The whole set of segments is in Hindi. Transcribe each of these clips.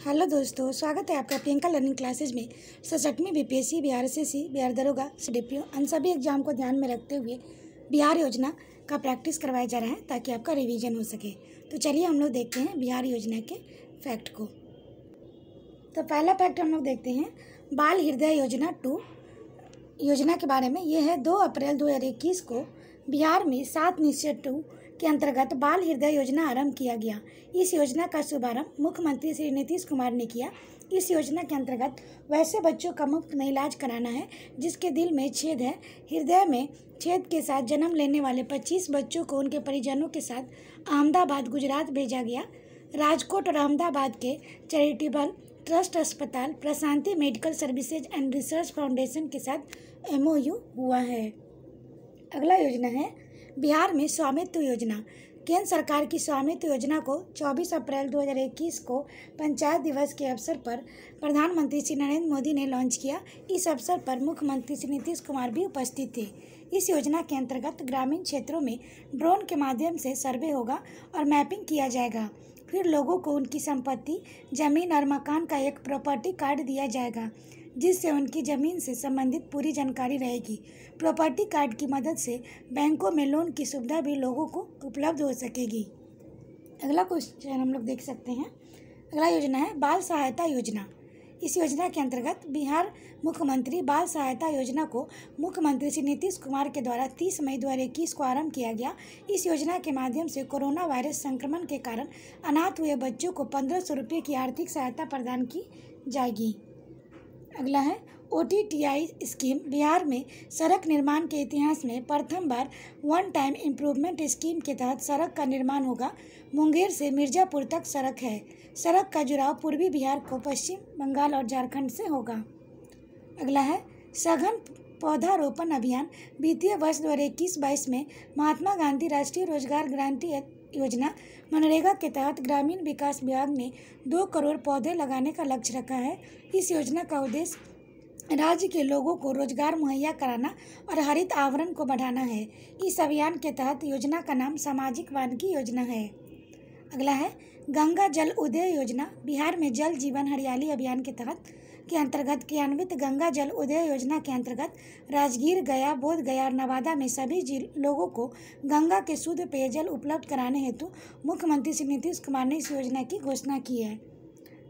हेलो दोस्तों स्वागत है आपका प्रियंका लर्निंग क्लासेज में सचटमी B P S C B R S S C Bihar दरोगा डी पी ओ इन सभी एग्जाम को ध्यान में रखते हुए बिहार योजना का प्रैक्टिस करवाया जा रहा है ताकि आपका रिवीजन हो सके तो चलिए हम लोग देखते हैं बिहार योजना के फैक्ट को तो पहला फैक्ट हम लोग देखते हैं बाल हृदय योजना टू योजना के बारे में ये है दो अप्रैल दो को बिहार में सात निश्चय टू के अंतर्गत बाल हृदय योजना आरंभ किया गया इस योजना का शुभारंभ मुख्यमंत्री श्री नीतीश कुमार ने किया इस योजना के अंतर्गत वैसे बच्चों का मुफ्त में इलाज कराना है जिसके दिल में छेद है हृदय में छेद के साथ जन्म लेने वाले 25 बच्चों को उनके परिजनों के साथ अहमदाबाद गुजरात भेजा गया राजकोट और अहमदाबाद के चैरिटेबल ट्रस्ट अस्पताल Prashanti medical services and research foundation के साथ एमओयू हुआ है अगला योजना है बिहार में स्वामित्व योजना केंद्र सरकार की स्वामित्व योजना को 24 अप्रैल 2021 को पंचायत दिवस के अवसर पर प्रधानमंत्री श्री नरेंद्र मोदी ने लॉन्च किया इस अवसर पर मुख्यमंत्री श्री नीतीश कुमार भी उपस्थित थे इस योजना के अंतर्गत ग्रामीण क्षेत्रों में ड्रोन के माध्यम से सर्वे होगा और मैपिंग किया जाएगा फिर लोगों को उनकी संपत्ति जमीन और मकान का एक प्रॉपर्टी कार्ड दिया जाएगा जिससे उनकी ज़मीन से संबंधित पूरी जानकारी रहेगी प्रॉपर्टी कार्ड की मदद से बैंकों में लोन की सुविधा भी लोगों को उपलब्ध हो सकेगी अगला क्वेश्चन हम लोग देख सकते हैं अगला योजना है बाल सहायता योजना इस योजना के अंतर्गत बिहार मुख्यमंत्री बाल सहायता योजना को मुख्यमंत्री श्री नीतीश कुमार के द्वारा 30 मई इक्कीस को आरंभ किया गया इस योजना के माध्यम से कोरोना वायरस संक्रमण के कारण अनाथ हुए बच्चों को पंद्रह सौ रुपये की आर्थिक सहायता प्रदान की जाएगी अगला है O T T I scheme Bihar में सड़क निर्माण के इतिहास में प्रथम बार वन टाइम इम्प्रूवमेंट स्कीम के तहत सड़क का निर्माण होगा मुंगेर से मिर्ज़ापुर तक सड़क है सड़क का जुड़ाव पूर्वी बिहार को पश्चिम बंगाल और झारखंड से होगा अगला है सघन पौधारोपण अभियान वित्तीय वर्ष दो हज़ार इक्कीस बाईस में महात्मा गांधी राष्ट्रीय रोजगार गारंटी योजना मनरेगा के तहत ग्रामीण विकास विभाग ने दो करोड़ पौधे लगाने का लक्ष्य रखा है इस योजना का उद्देश्य राज्य के लोगों को रोजगार मुहैया कराना और हरित आवरण को बढ़ाना है इस अभियान के तहत योजना का नाम सामाजिक की योजना है अगला है गंगा जल उदय योजना बिहार में जल जीवन हरियाली अभियान के तहत के अंतर्गत क्रियान्वित गंगा जल उदय योजना के अंतर्गत राजगीर गया बोध गया और नवादा में सभी लोगों को गंगा के शुद्ध पेयजल उपलब्ध कराने हेतु मुख्यमंत्री श्री नीतीश कुमार ने इस योजना की घोषणा की है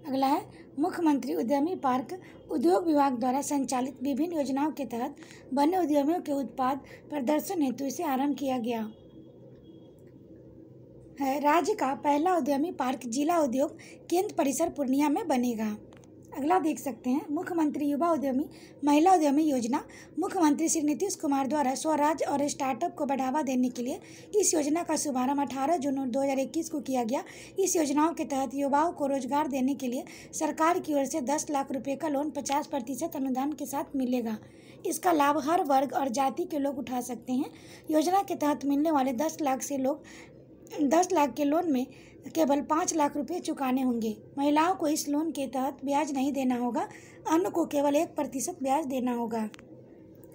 अगला है मुख्यमंत्री उद्यमी पार्क उद्योग विभाग द्वारा संचालित विभिन्न योजनाओं के तहत वन्य उद्यमियों के उत्पाद प्रदर्शन हेतु इसे आरंभ किया गया है राज्य का पहला उद्यमी पार्क जिला उद्योग केंद्र परिसर पूर्णिया में बनेगा अगला देख सकते हैं मुख्यमंत्री युवा उद्यमी महिला उद्यमी योजना मुख्यमंत्री श्री नीतीश कुमार द्वारा स्वराज और स्टार्टअप को बढ़ावा देने के लिए इस योजना का शुभारंभ अठारह जून दो को किया गया इस योजनाओं के तहत युवाओं को रोजगार देने के लिए सरकार की ओर से दस लाख रुपये का लोन पचास प्रतिशत अनुदान के साथ मिलेगा इसका लाभ हर वर्ग और जाति के लोग उठा सकते हैं योजना के तहत मिलने वाले दस लाख से लोग दस लाख के लोन में केवल पाँच लाख रुपए चुकाने होंगे महिलाओं को इस लोन के तहत ब्याज नहीं देना होगा अन्य को केवल एक प्रतिशत ब्याज देना होगा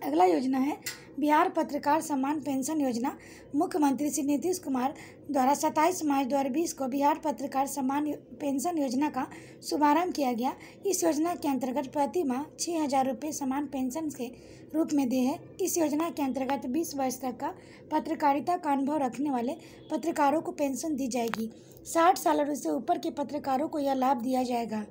अगला योजना है बिहार पत्रकार सम्मान पेंशन योजना मुख्यमंत्री श्री नीतीश कुमार द्वारा 27 मार्च 2020 को बिहार पत्रकार सम्मान पेंशन योजना का शुभारंभ किया गया इस योजना के अंतर्गत प्रति माह छः हज़ार रुपये समान पेंशन के रूप में दिए हैं इस योजना के अंतर्गत 20 वर्ष तक का पत्रकारिता का अनुभव रखने वाले पत्रकारों को पेंशन दी जाएगी साठ साल से उससे ऊपर के पत्रकारों को यह लाभ दिया जाएगा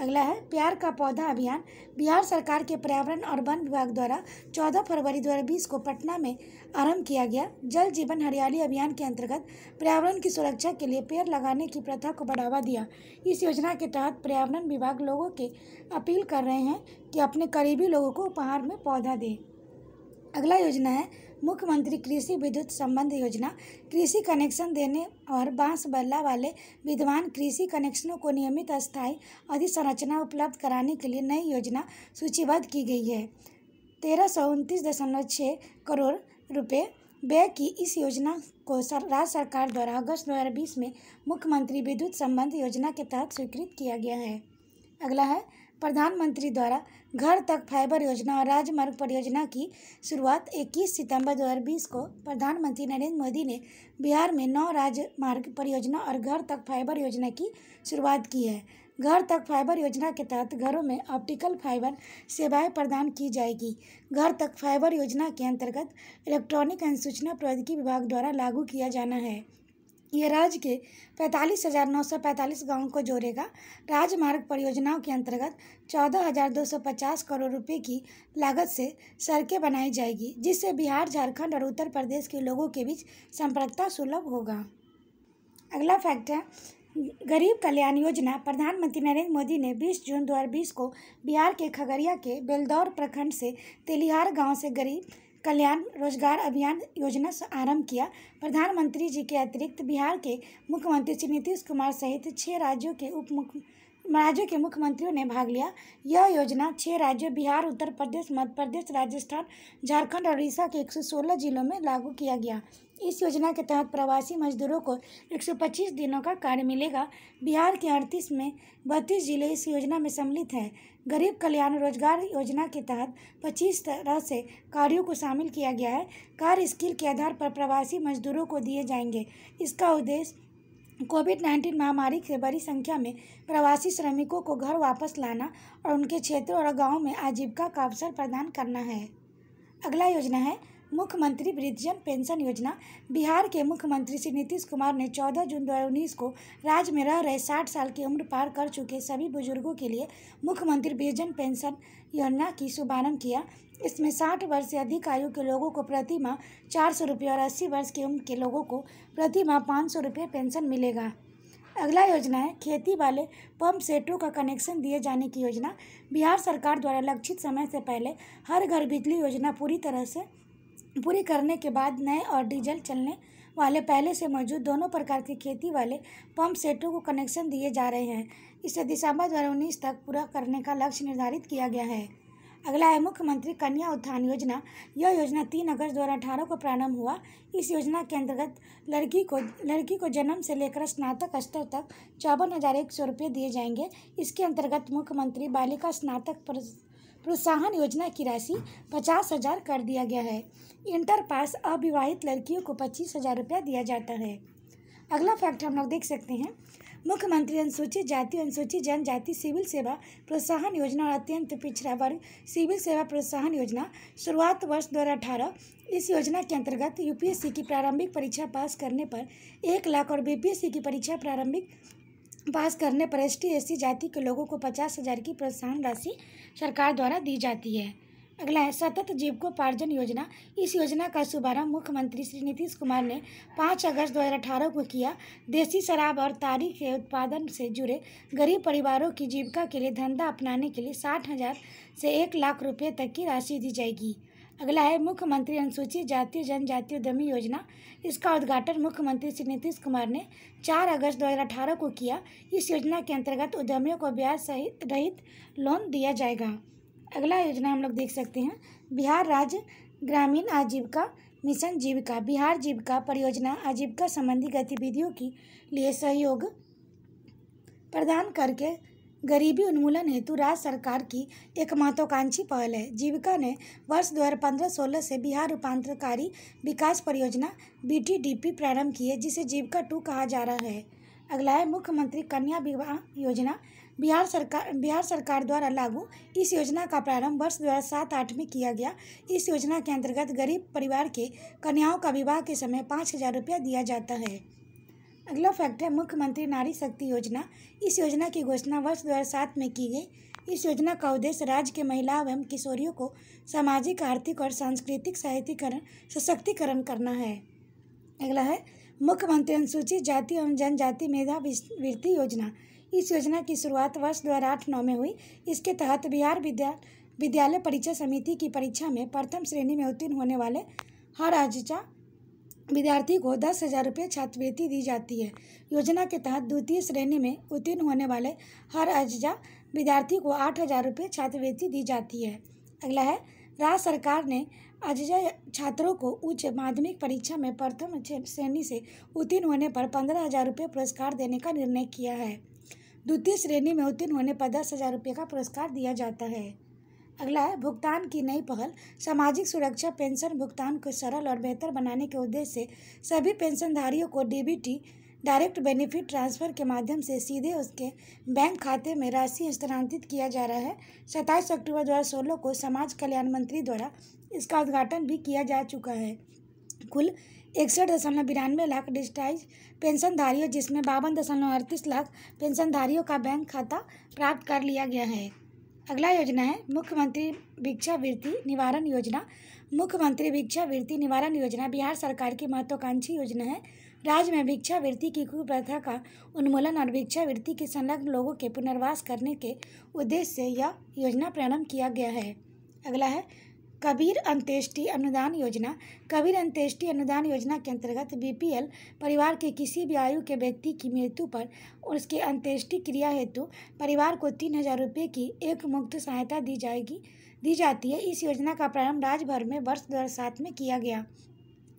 अगला है प्यार का पौधा अभियान बिहार सरकार के पर्यावरण और वन विभाग द्वारा 14 फरवरी 2020 को पटना में आरंभ किया गया जल जीवन हरियाली अभियान के अंतर्गत पर्यावरण की सुरक्षा के लिए पेड़ लगाने की प्रथा को बढ़ावा दिया इस योजना के तहत पर्यावरण विभाग लोगों के अपील कर रहे हैं कि अपने करीबी लोगों को उपहार में पौधा दें अगला योजना है मुख्यमंत्री कृषि विद्युत संबंध योजना कृषि कनेक्शन देने और बांस बल्ला वाले विद्वान कृषि कनेक्शनों को नियमित स्थायी अधिसंरचना उपलब्ध कराने के लिए नई योजना सूचीबद्ध की गई है तेरह सौ उनतीस दशमलव छः करोड़ रुपये व्यय की इस योजना को सर, राज्य सरकार द्वारा अगस्त दो में मुख्यमंत्री विद्युत संबंध योजना के तहत स्वीकृत किया गया है अगला है प्रधानमंत्री द्वारा घर तक फाइबर योजना और राजमार्ग परियोजना की शुरुआत 21 सितंबर 2020 को प्रधानमंत्री नरेंद्र मोदी ने बिहार में नौ राजमार्ग परियोजना और घर तक फाइबर योजना की शुरुआत की है घर तक फाइबर योजना के तहत घरों में ऑप्टिकल फाइबर सेवाएं प्रदान की जाएगी घर तक फाइबर योजना के अंतर्गत इलेक्ट्रॉनिक एवं सूचना प्रौद्योगिकी विभाग द्वारा लागू किया जाना है यह राज्य के पैंतालीस हज़ार नौ सौ पैंतालीस गाँव को जोड़ेगा राजमार्ग परियोजनाओं के अंतर्गत चौदह हज़ार दो सौ पचास करोड़ रुपए की लागत से सड़कें बनाई जाएगी जिससे बिहार झारखंड और उत्तर प्रदेश के लोगों के बीच संपर्कता सुलभ होगा अगला फैक्ट है गरीब कल्याण योजना प्रधानमंत्री नरेंद्र मोदी ने 20 जून 2020 को बिहार के खगड़िया के बेलदौर प्रखंड से तेलिहार गांव से गरीब कल्याण रोजगार अभियान योजना आरंभ किया प्रधानमंत्री जी के अतिरिक्त बिहार के मुख्यमंत्री श्री नीतीश कुमार सहित छः राज्यों के उप मुख्य राज्यों के मुख्यमंत्रियों ने भाग लिया यह योजना छह राज्यों बिहार उत्तर प्रदेश मध्य प्रदेश राजस्थान झारखंड और उड़ीसा के 116 जिलों में लागू किया गया इस योजना के तहत प्रवासी मजदूरों को 125 दिनों का कार्य मिलेगा बिहार के अड़तीस में बत्तीस जिले इस योजना में सम्मिलित हैं गरीब कल्याण रोजगार योजना के तहत 25 तरह से कार्यों को शामिल किया गया है कार्य स्किल के आधार पर प्रवासी मजदूरों को दिए जाएंगे इसका उद्देश्य कोविड नाइन्टीन महामारी से बड़ी संख्या में प्रवासी श्रमिकों को घर वापस लाना और उनके क्षेत्रों और गाँव में आजीविका का अवसर प्रदान करना है अगला योजना है मुख्यमंत्री वृद्धजन पेंशन योजना बिहार के मुख्यमंत्री श्री नीतीश कुमार ने 14 जून दो को राज्य में रह रहे 60 साल की उम्र पार कर चुके सभी बुजुर्गों के लिए मुख्यमंत्री वृद्धजन पेंशन योजना की शुभारंभ किया इसमें 60 वर्ष से अधिक आयु के लोगों को प्रति माह चार सौ रुपये और अस्सी वर्ष की उम्र के लोगों को प्रति माह पाँच सौ रुपये पेंशन मिलेगा अगला योजना है खेती वाले पंप सेटों का कनेक्शन दिए जाने की योजना बिहार सरकार द्वारा लक्षित समय से पहले हर घर बिजली योजना पूरी तरह से पूरी करने के बाद नए और डीजल चलने वाले पहले से मौजूद दोनों प्रकार की खेती वाले पंप सेटों को कनेक्शन दिए जा रहे हैं इसे दिसंबर दो उन्नीस तक पूरा करने का लक्ष्य निर्धारित किया गया है अगला है मुख्यमंत्री कन्या उत्थान योजना यह योजना तीन अगस्त दो हज़ार अठारह को प्रारंभ हुआ इस योजना के अंतर्गत लड़की को लड़की को जन्म से लेकर स्नातक स्तर तक चौवन हज़ार एक सौ रुपये दिए जाएंगे इसके अंतर्गत मुख्यमंत्री बालिका स्नातक प्रोत्साहन योजना की राशि पचास हज़ार कर दिया गया है इंटर पास अविवाहित लड़कियों को पच्चीस हज़ार रुपया दिया जाता है अगला फैक्ट हम लोग देख सकते हैं मुख्यमंत्री अनुसूचित जाति अनुसूचित जनजाति सिविल सेवा प्रोत्साहन योजना और अत्यंत पिछड़ा वर्ग सिविल सेवा प्रोत्साहन योजना शुरुआत वर्ष दो इस योजना के अंतर्गत यूपीएससी की प्रारंभिक परीक्षा पास करने पर एक लाख और बीपीएससी की परीक्षा प्रारंभिक पास करने पर एस टी जाति के लोगों को पचास हज़ार की प्रोत्साहन राशि सरकार द्वारा दी जाती है अगला है सतत पार्जन योजना इस योजना का शुभारंभ मुख्यमंत्री श्री नीतीश कुमार ने 5 अगस्त 2018 को किया देसी शराब और तारी के उत्पादन से जुड़े गरीब परिवारों की जीविका के लिए धंधा अपनाने के लिए साठ हज़ार से एक लाख रुपये तक की राशि दी जाएगी अगला है मुख्यमंत्री अनुसूचित जाति जनजाति उद्यमी योजना इसका उद्घाटन मुख्यमंत्री श्री नीतीश कुमार ने 4 अगस्त 2018 को किया इस योजना के अंतर्गत उद्यमियों को ब्याज सहित रहित लोन दिया जाएगा अगला योजना हम लोग देख सकते हैं बिहार राज्य ग्रामीण आजीविका मिशन जीविका बिहार जीविका परियोजना आजीविका संबंधी गतिविधियों के लिए सहयोग प्रदान करके गरीबी उन्मूलन हेतु राज्य सरकार की एक महत्वाकांक्षी पहल है जीविका ने वर्ष 2015-16 से बिहार रूपांतरकारी विकास परियोजना बीटीडीपी प्रारंभ की है जिसे जीविका टू कहा जा रहा है अगला है मुख्यमंत्री कन्या विवाह योजना बिहार सरकार बिहार सरकार द्वारा लागू इस योजना का प्रारंभ वर्ष दो हज़ार सात आठ में किया गया इस योजना के अंतर्गत गरीब परिवार के कन्याओं का विवाह के समय पाँच हज़ार रुपया दिया जाता है अगला फैक्ट है मुख्यमंत्री नारी शक्ति योजना इस योजना की घोषणा वर्ष दो हज़ार सात में की गई इस योजना का उद्देश्य राज्य के महिला एवं किशोरियों को सामाजिक आर्थिक और सांस्कृतिक साहित्यकरण सशक्तिकरण करना है अगला है मुख्यमंत्री अनुसूचित जाति एवं जनजाति मेधा वृत्ति योजना इस योजना की शुरुआत वर्ष दो हज़ार आठ नौ में हुई इसके तहत बिहार विद्या विद्यालय परीक्षा समिति की परीक्षा में प्रथम श्रेणी में उत्तीर्ण होने वाले हर अजिचा विद्यार्थी को दस हज़ार रुपये छात्रवृत्ति दी जाती है योजना के तहत द्वितीय श्रेणी में उत्तीर्ण होने वाले हर अजिजा विद्यार्थी को आठ हज़ार रुपये छात्रवृत्ति दी जाती है अगला है राज्य सरकार ने अजय छात्रों को उच्च माध्यमिक परीक्षा में प्रथम श्रेणी से उत्तीर्ण होने पर पंद्रह हज़ार रुपये पुरस्कार देने का निर्णय किया है द्वितीय श्रेणी में उत्तीर्ण होने पर दस हज़ार रुपये का पुरस्कार दिया जाता है अगला है भुगतान की नई पहल सामाजिक सुरक्षा पेंशन भुगतान को सरल और बेहतर बनाने के उद्देश्य से सभी पेंशनधारियों को डीबीटी डायरेक्ट बेनिफिट ट्रांसफ़र के माध्यम से सीधे उसके बैंक खाते में राशि स्थानांतरित किया जा रहा है सत्ताईस अक्टूबर दो को समाज कल्याण मंत्री द्वारा इसका उद्घाटन भी किया जा चुका है कुल इकसठ दशमलव बिरानवे लाख डिजिटाइज पेंशनधारियों जिसमें बावन दशमलव अड़तीस लाख पेंशनधारियों का बैंक खाता प्राप्त कर लिया गया है अगला योजना है मुख्यमंत्री भिक्षावृत्ति निवारण योजना मुख्यमंत्री भिक्षावृत्ति निवारण योजना बिहार सरकार की महत्वाकांक्षी योजना है राज्य में भिक्षावृत्ति की कुप्रथा का उन्मूलन और भिक्षावृत्ति के संलग्न लोगों के पुनर्वास करने के उद्देश्य से यह योजना प्रारंभ किया गया है अगला है कबीर अंत्येष्टि अनुदान योजना कबीर अंत्येष्टि अनुदान योजना के अंतर्गत बीपीएल परिवार के किसी भी आयु के व्यक्ति की मृत्यु पर उसके अंत्येष्टि क्रिया हेतु परिवार को तीन हज़ार रुपये की एक मुक्त सहायता दी जाएगी दी जाती है इस योजना का प्रारंभ राज्य भर में वर्ष दो में किया गया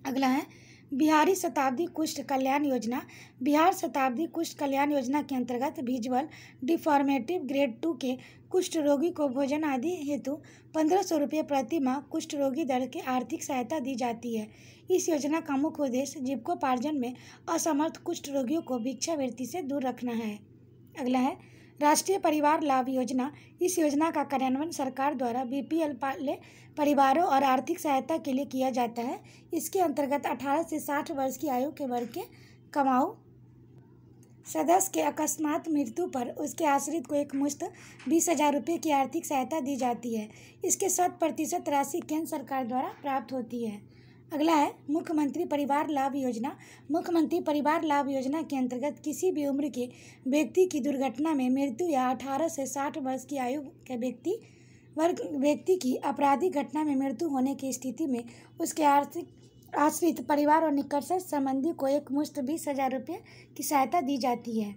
अगला है बिहारी शताब्दी कुष्ठ कल्याण योजना बिहार शताब्दी कुष्ठ कल्याण योजना के अंतर्गत विजुअल डिफॉर्मेटिव ग्रेड टू के कुष्ठ रोगी को भोजन आदि हेतु पंद्रह सौ रुपये प्रति माह कुष्ठ रोगी दर के आर्थिक सहायता दी जाती है इस योजना का मुख्य उद्देश्य जीविकोपार्जन में असमर्थ कुष्ठ रोगियों को भिक्षावृत्ति से दूर रखना है अगला है राष्ट्रीय परिवार लाभ योजना इस योजना का कार्यान्वयन सरकार द्वारा बीपीएल पाले परिवारों और आर्थिक सहायता के लिए किया जाता है इसके अंतर्गत 18 से 60 वर्ष की आयु के वर्ग के कमाऊ सदस्य के अकस्मात मृत्यु पर उसके आश्रित को एक मुश्त बीस हजार रुपये की आर्थिक सहायता दी जाती है इसके शत प्रतिशत राशि केंद्र सरकार द्वारा प्राप्त होती है अगला है मुख्यमंत्री परिवार लाभ योजना मुख्यमंत्री परिवार लाभ योजना के अंतर्गत किसी भी उम्र के व्यक्ति की दुर्घटना में मृत्यु या अठारह से साठ वर्ष की आयु के व्यक्ति वर्ग व्यक्ति की आपराधिक घटना में मृत्यु होने की स्थिति में उसके आर्थिक आश्रित परिवार और निकट संबंधी को एक मुश्त बीस हजार रुपये की सहायता दी जाती है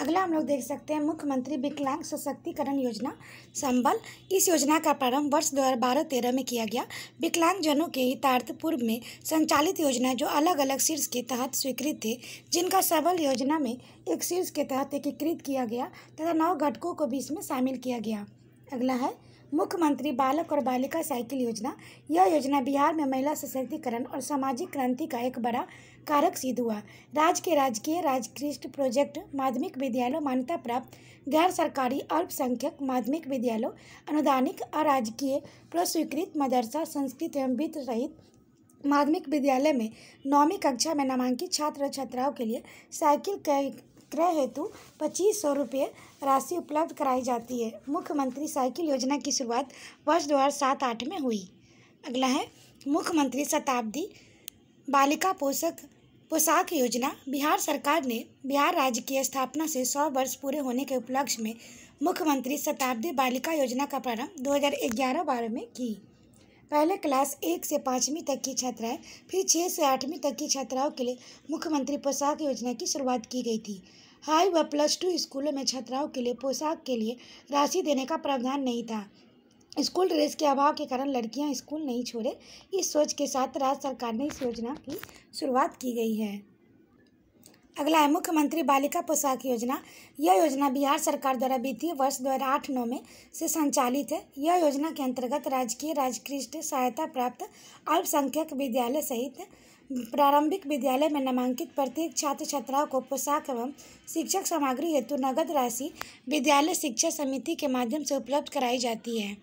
अगला हम लोग देख सकते हैं मुख्यमंत्री विकलांग सशक्तिकरण योजना संबल इस योजना का प्रारंभ वर्ष दो हज़ार बारह तेरह में किया गया विकलांगजनों के हितार्थ पूर्व में संचालित योजना जो अलग अलग शीर्ष के तहत स्वीकृत थे जिनका सबल योजना में एक शीर्ष के तहत एकीकृत किया गया तथा नौ घटकों को भी इसमें शामिल किया गया अगला है मुख्यमंत्री बालक और बालिका साइकिल योजना यह योजना बिहार में महिला सशक्तिकरण और सामाजिक क्रांति का एक बड़ा कारक सिद्ध हुआ राज्य के राजकीय राजकृष्ट प्रोजेक्ट माध्यमिक विद्यालय मान्यता प्राप्त गैर सरकारी अल्पसंख्यक माध्यमिक विद्यालय अनुदानिक अराजकीय प्रस्वीकृत मदरसा संस्कृत एवं वित्त रहित माध्यमिक विद्यालय में नौवीं कक्षा में नामांकित छात्र छात्राओं के लिए साइकिल क्रय हेतु पच्चीस सौ रुपये राशि उपलब्ध कराई जाती है मुख्यमंत्री साइकिल योजना की शुरुआत वर्ष दो हज़ार सात आठ में हुई अगला है मुख्यमंत्री शताब्दी बालिका पोषक पोशाक योजना बिहार सरकार ने बिहार राज्य की स्थापना से सौ वर्ष पूरे होने के उपलक्ष्य में मुख्यमंत्री शताब्दी बालिका योजना का प्रारंभ 2011 हज़ार में की पहले क्लास एक से पाँचवीं तक की छात्राएं फिर छः से आठवीं तक की छात्राओं के लिए मुख्यमंत्री पोशाक योजना की शुरुआत की गई थी हाई व प्लस टू स्कूलों में छात्राओं के लिए पोशाक के लिए राशि देने का प्रावधान नहीं था स्कूल ड्रेस के अभाव के कारण लड़कियां स्कूल नहीं छोड़े इस सोच के साथ राज्य सरकार ने इस योजना की शुरुआत की गई है अगला है मुख्यमंत्री बालिका पोशाक योजना यह योजना बिहार सरकार द्वारा वित्तीय वर्ष दो हज़ार आठ नौ में से संचालित है यह योजना के अंतर्गत राजकीय राजकृष्ट सहायता प्राप्त अल्पसंख्यक विद्यालय सहित प्रारंभिक विद्यालय में नामांकित प्रत्येक छात्र छात्राओं को पोशाक एवं शिक्षक सामग्री हेतु नगद राशि विद्यालय शिक्षा समिति के माध्यम से उपलब्ध कराई जाती है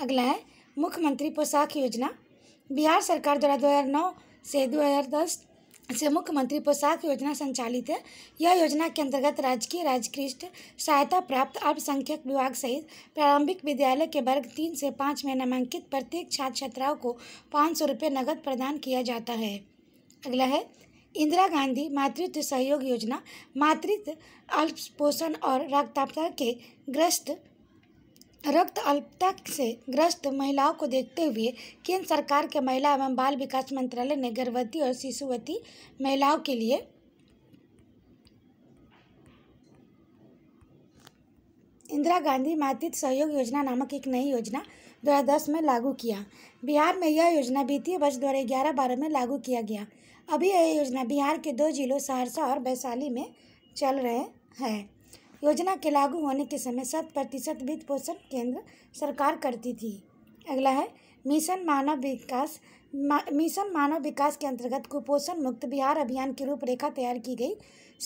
अगला है मुख्यमंत्री पोशाक योजना बिहार सरकार द्वारा 2009 से 2010 से मुख्यमंत्री पोशाक योजना संचालित है यह योजना के अंतर्गत राजकीय राजकृष्ट सहायता प्राप्त अल्पसंख्यक विभाग सहित प्रारंभिक विद्यालय के वर्ग तीन से पाँच में नामांकित प्रत्येक छात्र छात्राओं को पाँच सौ रुपये नकद प्रदान किया जाता है अगला है इंदिरा गांधी मातृत्व सहयोग योजना मातृत्व अल्प पोषण और रक्तापता के ग्रस्त रक्त अल्पता से ग्रस्त महिलाओं को देखते हुए केंद्र सरकार के महिला एवं बाल विकास मंत्रालय ने गर्भवती और शिशुवती महिलाओं के लिए इंदिरा गांधी मातृत्व सहयोग योजना नामक एक नई योजना 2010 में लागू किया बिहार में यह योजना वित्तीय वर्ष दो हज़ार ग्यारह बारह में लागू किया गया अभी यह योजना बिहार के दो जिलों सहरसा और वैशाली में चल रहे हैं योजना के लागू होने के समय शत प्रतिशत वित्त पोषण केंद्र सरकार करती थी अगला है मिशन मानव विकास मा, मिशन मानव विकास के अंतर्गत कुपोषण मुक्त बिहार अभियान की रूपरेखा तैयार की गई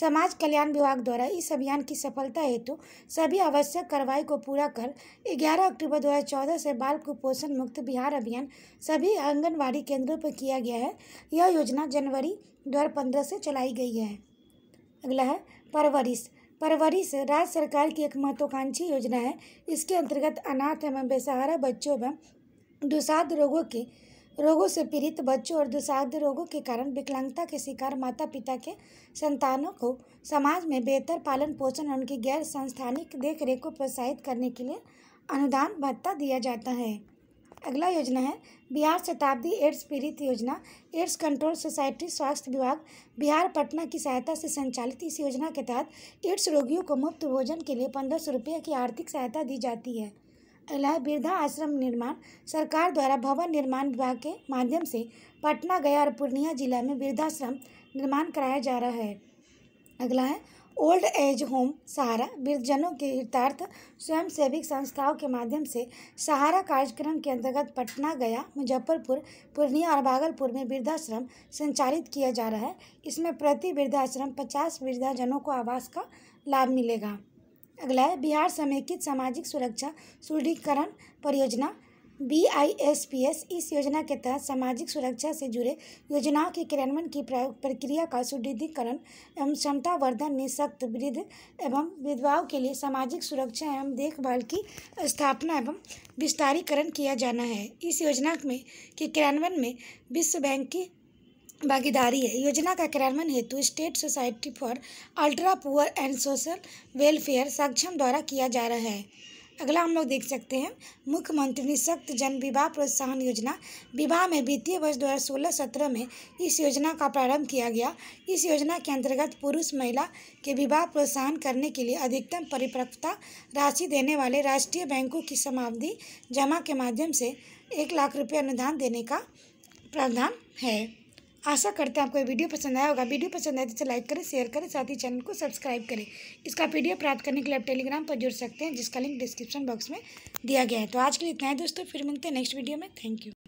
समाज कल्याण विभाग द्वारा इस अभियान की सफलता हेतु सभी आवश्यक कार्रवाई को पूरा कर 11 अक्टूबर 2014 से बाल कुपोषण मुक्त बिहार अभियान सभी आंगनबाड़ी केंद्रों पर किया गया है यह योजना जनवरी दो से चलाई गई है अगला है परवरिश परवरिश राज्य सरकार की एक महत्वाकांक्षी योजना है इसके अंतर्गत अनाथ एवं बेसहारा बच्चों में दुसाध रोगों के रोगों से पीड़ित बच्चों और दुसाध रोगों के कारण विकलांगता के शिकार माता पिता के संतानों को समाज में बेहतर पालन पोषण और उनकी गैर संस्थानिक देखरेख को प्रोत्साहित करने के लिए अनुदान भत्ता दिया जाता है अगला योजना है बिहार शताब्दी एड्स पीड़ित योजना एड्स कंट्रोल सोसाइटी स्वास्थ्य विभाग बिहार पटना की सहायता से संचालित इस योजना के तहत एड्स रोगियों को मुफ्त भोजन के लिए पंद्रह सौ रुपये की आर्थिक सहायता दी जाती है अगला वृद्धा आश्रम निर्माण सरकार द्वारा भवन निर्माण विभाग के माध्यम से पटना गया और पूर्णिया जिला में वृद्धाश्रम निर्माण कराया जा रहा है अगला है ओल्ड एज होम सहारा वृद्धजनों के हितार्थ स्वयंसेविक संस्थाओं के माध्यम से सहारा कार्यक्रम के अंतर्गत पटना गया मुजफ्फरपुर पूर्णिया और भागलपुर में वृद्धाश्रम संचालित किया जा रहा है इसमें प्रति वृद्धाश्रम पचास वृद्धाजनों को आवास का लाभ मिलेगा अगला है बिहार समेकित सामाजिक सुरक्षा सुदृढ़ीकरण परियोजना B I S P S इस योजना के तहत सामाजिक सुरक्षा से जुड़े योजनाओं के क्रियान्वयन की प्रक्रिया का सुदृढ़ीकरण एवं क्षमता वर्धन निःशक्त वृद्ध एवं विधवाओं के लिए सामाजिक सुरक्षा एवं देखभाल की स्थापना एवं विस्तारीकरण किया जाना है इस योजना में के क्रियान्वयन में विश्व बैंक की भागीदारी है योजना का क्रियान्वयन हेतु state society for ultra poor and social welfare Saksham द्वारा किया जा रहा है अगला हम लोग देख सकते हैं मुख्यमंत्री निःशक्त जन विवाह प्रोत्साहन योजना विवाह में वित्तीय वर्ष दो हज़ार सोलह सत्रह में इस योजना का प्रारंभ किया गया इस योजना के अंतर्गत पुरुष महिला के विवाह प्रोत्साहन करने के लिए अधिकतम परिपक्वता राशि देने वाले राष्ट्रीय बैंकों की समावधि जमा के माध्यम से एक लाख रुपये अनुदान देने का प्रावधान है आशा करते हैं आपको वीडियो पसंद आया होगा वीडियो पसंद आए तो इसे लाइक करें शेयर करें साथ ही चैनल को सब्सक्राइब करें इसका पीडीएफ प्राप्त करने के लिए आप टेलीग्राम पर जुड़ सकते हैं जिसका लिंक डिस्क्रिप्शन बॉक्स में दिया गया है तो आज के लिए इतना है दोस्तों फिर मिलते हैं नेक्स्ट वीडियो में थैंक यू